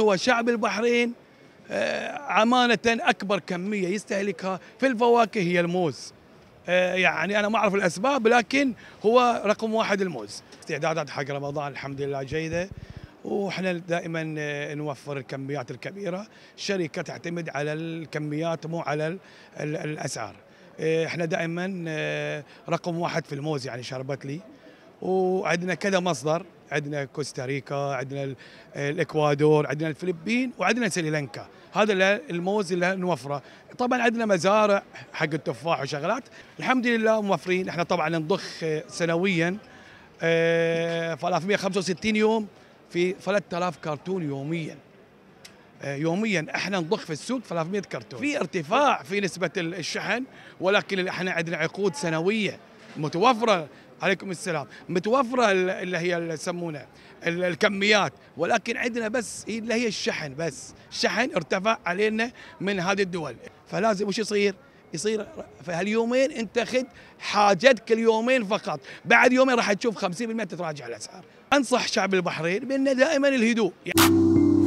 هو شعب البحرين عمانة آه، أكبر كمية يستهلكها في الفواكه هي الموز آه، يعني أنا ما أعرف الأسباب لكن هو رقم واحد الموز استعدادات حق رمضان الحمد لله جيدة وإحنا دائما آه، نوفر الكميات الكبيرة الشركة تعتمد على الكميات مو على الأسعار إحنا دائما رقم واحد في الموز يعني شربت لي وعندنا كذا مصدر عندنا كوستاريكا عندنا الاكوادور عندنا الفلبين وعندنا سريلانكا هذا الموز اللي نوفره طبعا عندنا مزارع حق التفاح وشغلات الحمد لله موفرين احنا طبعا نضخ سنويا 365 آه، يوم في 3000 كرتون يوميا آه، يوميا احنا نضخ في السوق 300 كرتون في ارتفاع في نسبه الشحن ولكن احنا عندنا عقود سنويه متوفره عليكم السلام متوفره اللي هي اللي يسمونها الكميات ولكن عندنا بس اللي هي الشحن بس الشحن ارتفع علينا من هذه الدول فلازم وش يصير يصير فهاليومين انت خذ حاجتك اليومين فقط بعد يومين راح تشوف 50% تتراجع الاسعار انصح شعب البحرين بانه دائما الهدوء يعني